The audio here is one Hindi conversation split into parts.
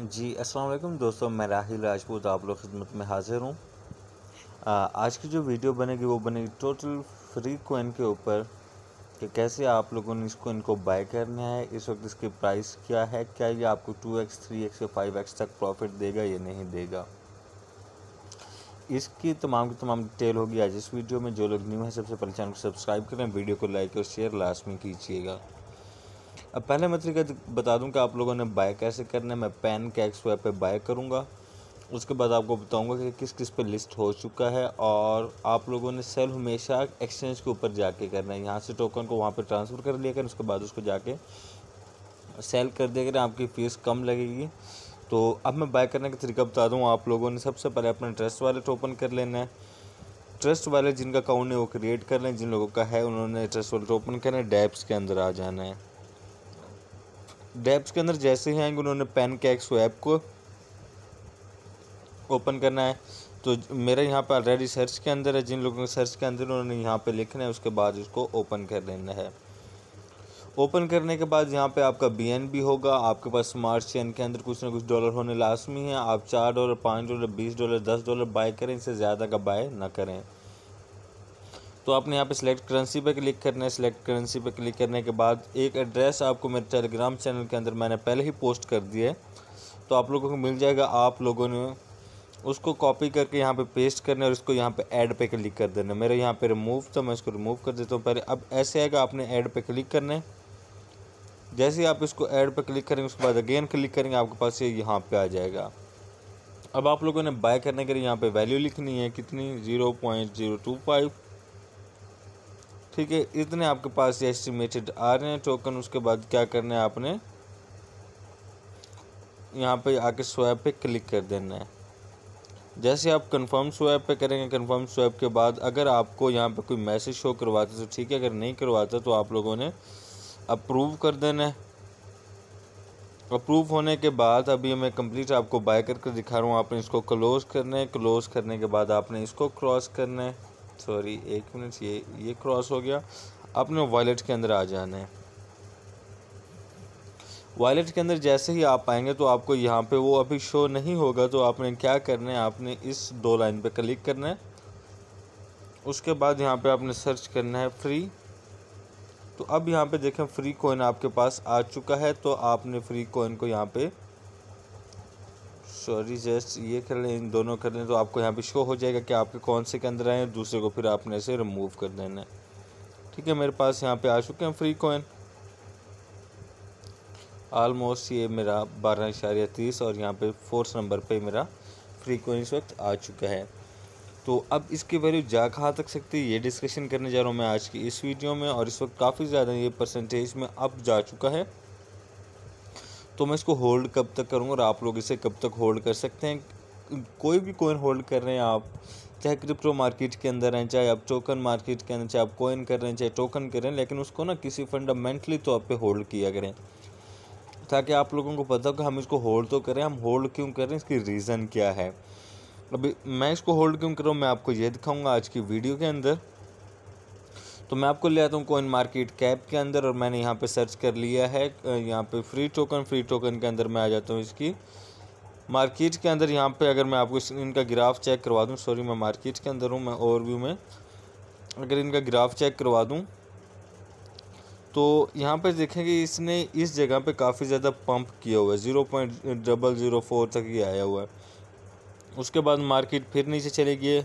जी अस्सलाम वालेकुम दोस्तों मैं राहिल राजपूत आप लोग खिदमत में हाज़िर हूँ आज की जो वीडियो बनेगी वो बनेगी टोटल फ्री कोइन के ऊपर कि कैसे आप लोगों ने इसको इनको बाय करना है इस वक्त इसकी प्राइस क्या है क्या ये आपको टू एक्स थ्री एक्स या फाइव एक्स तक प्रॉफिट देगा या नहीं देगा इसकी तमाम की तमाम डिटेल होगी आज इस वीडियो में जो लोग न्यू हैं सबसे पहले चैनल को सब्सक्राइब करें वीडियो को लाइक और शेयर लास्ट में कीजिएगा अब पहले मैं तरीका बता दूं कि आप लोगों ने बाय कैसे करना है मैं पैन के एक्स वेब पर बाय करूँगा उसके बाद आपको बताऊँगा कि किस किस पर लिस्ट हो चुका है और आप लोगों ने सेल हमेशा एक्सचेंज के ऊपर जाके करना है यहाँ से टोकन को वहाँ पर ट्रांसफ़र कर लिया करें उसके बाद उसको जाके सेल कर दिया करें आपकी फ़ीस कम लगेगी तो अब मैं बाय करने का तरीका बता दूँ आप लोगों ने सबसे पहले अपना ट्रस्ट वालेट ओपन कर लेना है ट्रस्ट वाले जिनका अकाउंट है वो क्रिएट कर लें जिन लोगों का है उन्होंने ट्रस्ट वाले ओपन करना है डैप्स के अंदर आ जाना है डेप्स के अंदर जैसे ही आएंगे उन्होंने पेन कैक्स एक्स ऐप को ओपन करना है तो मेरा यहाँ पर ऑलरेडी सर्च के अंदर है जिन लोगों के सर्च के अंदर उन्होंने यहाँ पे लिखना है उसके बाद उसको ओपन कर लेना है ओपन करने के बाद यहाँ पे आपका बी एन भी होगा आपके पास स्मार्ट चेन के अंदर कुछ ना कुछ डॉलर होने लाजमी है आप चार डॉलर पाँच डॉलर बीस डॉलर दस डॉलर बाय करें इससे ज़्यादा का बाय ना करें तो आपने यहाँ पे सिलेक्ट करेंसी पे क्लिक करना है सिलेक्ट करेंसी पे क्लिक करने के बाद एक एड्रेस आपको मेरे टेलीग्राम चैनल के अंदर मैंने पहले ही पोस्ट कर दिया है तो आप लोगों को मिल जाएगा आप लोगों ने उसको कॉपी करके यहाँ पे पेस्ट करना है और इसको यहाँ पे ऐड पे क्लिक कर देना मेरे यहाँ पे रिमूव था तो मैं इसको रिमूव कर देता हूँ पहले अब ऐसे आएगा आपने ऐड पे क्लिक करना है जैसे ही आप इसको ऐड पे क्लिक करेंगे उसके बाद अगेन क्लिक करेंगे आपके पास ये यहाँ पे आ जाएगा अब आप लोगों ने बाय करने के लिए यहाँ पर वैल्यू लिखनी है कितनी zero point zero two five ठीक है इतने आपके पास ये एस्टिमेटेड आ रहे हैं टोकन उसके बाद क्या करना है आपने यहाँ पे आके स्वैप पे क्लिक कर देना है जैसे आप कंफर्म स्वैप पे करेंगे कंफर्म स्वैप के बाद अगर आपको यहाँ पे कोई मैसेज शो करवाते तो ठीक है अगर नहीं करवाता तो आप लोगों ने अप्रूव कर देना है अप्रूव होने के बाद अभी मैं कंप्लीट आपको बाय करके दिखा रहा हूँ आपने इसको क्लोज़ करना है क्लोज़ करने के बाद आपने इसको क्रॉस करना है सॉरी एक मिनट ये ये क्रॉस हो गया अपने वॉलेट के अंदर आ जाना है वॉलेट के अंदर जैसे ही आप आएंगे तो आपको यहाँ पे वो अभी शो नहीं होगा तो आपने क्या करना है आपने इस दो लाइन पे क्लिक करना है उसके बाद यहाँ पे आपने सर्च करना है फ्री तो अब यहाँ पे देखें फ्री कोइन आपके पास आ चुका है तो आपने फ्री कोइन को यहाँ पे सॉरी जस्ट ये कर लें इन दोनों कर लें तो आपको यहाँ पे शो हो जाएगा कि आपके कौन से के अंदर आए हैं दूसरे को फिर आपने इसे रिमूव कर देना है ठीक है मेरे पास यहाँ पे आ चुके हैं फ्री कॉइन आलमोस्ट ये मेरा बारह इशारिया तीस और यहाँ पे फोर्थ नंबर पे मेरा फ्री कॉइन इस वक्त आ चुका है तो अब इसकी वैल्यू जा कहाँ तक सकती है ये डिस्कशन करने जा रहा हूँ मैं आज की इस वीडियो में और इस वक्त काफ़ी ज़्यादा ये परसेंटेज में अब जा चुका है तो मैं इसको होल्ड कब तक करूँगा और आप लोग इसे कब तक होल्ड कर सकते हैं कोई भी कोइन होल्ड कर रहे हैं आप चाहे क्रिप्टो मार्केट के अंदर हैं चाहे आप टोकन मार्केट के अंदर चाहे आप कोइन कर रहे हैं चाहे टोकन कर रहे हैं लेकिन उसको ना किसी फंडामेंटली तौर तो पे होल्ड किया करें ताकि आप लोगों को पता हो कि हम इसको होल्ड तो करें हम होल्ड क्यों कर रहे हैं इसकी रीज़न क्या है अभी मैं इसको होल्ड क्यों कर रहा हूँ मैं आपको ये दिखाऊँगा आज की वीडियो के अंदर तो मैं आपको ले आता हूँ कोइन मार्केट कैप के अंदर और मैंने यहाँ पे सर्च कर लिया है यहाँ पे फ्री टोकन फ्री टोकन के अंदर मैं आ जाता हूँ इसकी मार्केट के अंदर यहाँ पे अगर मैं आपको इनका ग्राफ चेक करवा दूँ सॉरी मैं मार्केट के अंदर हूँ मैं ओवरव्यू में अगर इनका ग्राफ चेक करवा दूँ तो यहाँ पर देखें कि इसने इस जगह पर काफ़ी ज़्यादा पम्प किया हुआ है zero point double zero four तक ये आया हुआ है उसके बाद मार्केट फिर नीचे चले गए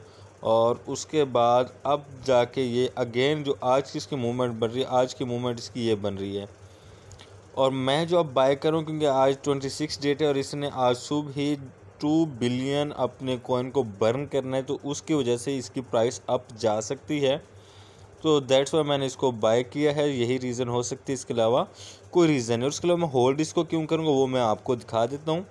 और उसके बाद अब जाके ये अगेन जो आज की इसकी मूवमेंट बन रही है आज की मूवमेंट इसकी ये बन रही है और मैं जो अब बाय करूँ क्योंकि आज 26 डेट है और इसने आज सुबह ही टू बिलियन अपने कॉइन को बर्न करना है तो उसकी वजह से इसकी प्राइस अप जा सकती है तो दैट्स वाई मैंने इसको बाय किया है यही रीज़न हो सकती है इसके अलावा कोई रीज़न है उसके अलावा मैं होल्ड इसको क्यों करूँगा वो मैं आपको दिखा देता हूँ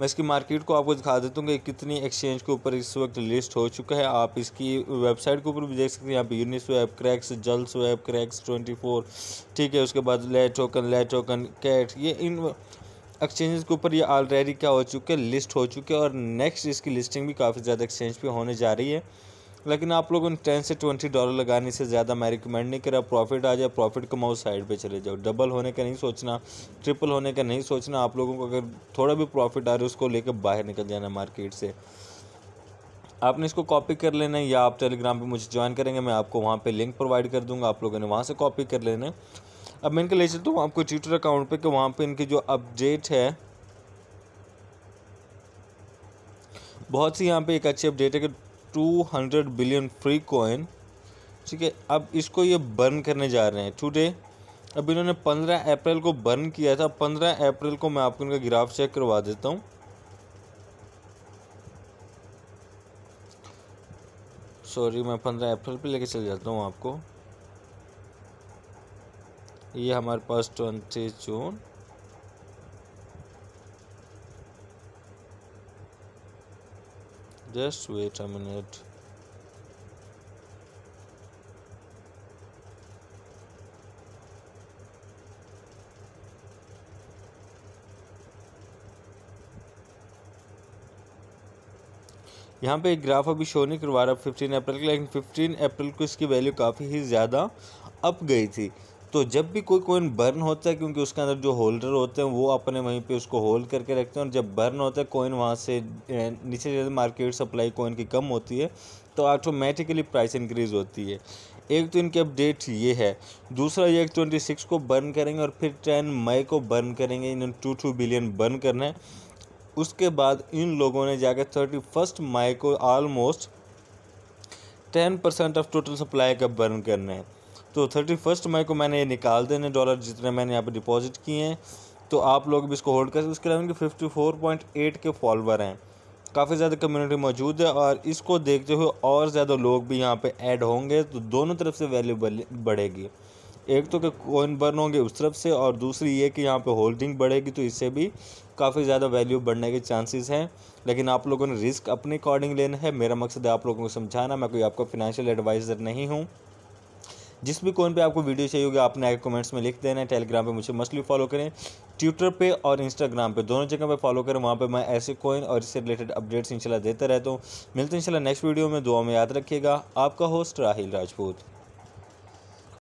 मैं इसकी मार्केट को आपको दिखा देता हूँ कि कितनी एक्सचेंज के ऊपर इस वक्त लिस्ट हो चुका है आप इसकी वेबसाइट के ऊपर भी देख सकते हैं यहाँ पे यूनिस्वैप क्रैक्स जल स्वैप क्रैक्स ट्वेंटी फोर ठीक है उसके बाद ले टोकन ले टोकन कैट ये इन एक्सचेंजेस के ऊपर ये ऑलरेडी क्या हो चुके लिस्ट हो चुके और नेक्स्ट इसकी लिस्टिंग भी काफ़ी ज़्यादा एक्सचेंज पर होने जा रही है लेकिन आप लोग उन टेन से ट्वेंटी डॉलर लगाने से ज़्यादा मैं रिकमेंड नहीं करा प्रॉफिट आ जाए प्रॉफिट कमाओ साइड पे चले जाओ डबल होने का नहीं सोचना ट्रिपल होने का नहीं सोचना आप लोगों को अगर थोड़ा भी प्रॉफिट आ रहा है उसको लेकर बाहर निकल जाना मार्केट से आपने इसको कॉपी कर लेना है या आप टेलीग्राम पर मुझे ज्वाइन करेंगे मैं आपको वहाँ पर लिंक प्रोवाइड कर दूँगा आप लोगों ने वहाँ से कॉपी कर लेना है अब मैं इनके ले चलता हूँ आपको ट्विटर अकाउंट पर कि वहाँ पर इनकी जो अपडेट है बहुत सी यहाँ पे एक अच्छी अपडेट है कि 200 बिलियन फ्री कॉइन ठीक है अब इसको ये बर्न करने जा रहे हैं टुडे अब इन्होंने 15 अप्रैल को बर्न किया था 15 अप्रैल को मैं आपको इनका ग्राफ चेक करवा देता हूँ सॉरी मैं पंद्रह अप्रैल पे लेके चल जाता हूँ आपको ये हमारे पास twenty June Just wait a minute. यहाँ पे एक ग्राफ अभी शो नहीं करवा रहा फिफ्टीन अप्रैल का लेकिन फिफ्टीन अप्रैल को इसकी वैल्यू काफ़ी ही ज़्यादा अप गई थी तो जब भी कोई कोइन बर्न होता है क्योंकि उसके अंदर जो होल्डर होते हैं वो अपने वहीं पे उसको होल्ड करके रखते हैं और जब बर्न होता है कोइन वहाँ से नीचे जैसे मार्केट सप्लाई कोइन की कम होती है तो ऑटोमेटिकली प्राइस इंक्रीज होती है एक तो इनकी अपडेट ये है दूसरा ये ट्वेंटी सिक्स को बर्न करेंगे और फिर टेन मई को बर्न करेंगे इन्होंने टू टू बिलियन बर्न करना है उसके बाद इन लोगों ने जाकर थर्टी फर्स्ट मई को almost ten percent of total supply का बर्न करना है तो थर्टी फर्स्ट मई को मैंने ये निकाल देने डॉलर जितने मैंने यहाँ पे डिपॉजिट किए हैं तो आप लोग भी इसको होल्ड कर उसके अलावा इनके fifty four point eight K follower हैं काफ़ी ज़्यादा कम्युनिटी मौजूद है और इसको देखते हुए और ज़्यादा लोग भी यहाँ पे ऐड होंगे तो दोनों तरफ से वैल्यू बढ़ेगी एक तो कि कोइन बर्न होंगे उस तरफ से और दूसरी ये कि यहाँ पे होल्डिंग बढ़ेगी तो इससे भी काफ़ी ज़्यादा वैल्यू बढ़ने के चांसेस हैं लेकिन आप लोगों ने रिस्क अपने अकॉर्डिंग लेना है मेरा मकसद है आप लोगों को समझाना मैं कोई आपका फिनेंशियल एडवाइज़र नहीं हूँ जिस भी कोन पे आपको वीडियो चाहिए होगी आपने आगे कमेंट्स में लिख देना है टेलीग्राम पे मुझे मस्टली फॉलो करें ट्विटर पे और इंस्टाग्राम पे दोनों जगह पे फॉलो करें वहाँ पे मैं ऐसे कोइन और इससे रिलेटेड अपडेट्स इंशाल्लाह देता रहता हूँ मिलते हैं इंशाल्लाह नेक्स्ट वीडियो में दुआ में याद रखिएगा आपका होस्ट राहिल राजपूत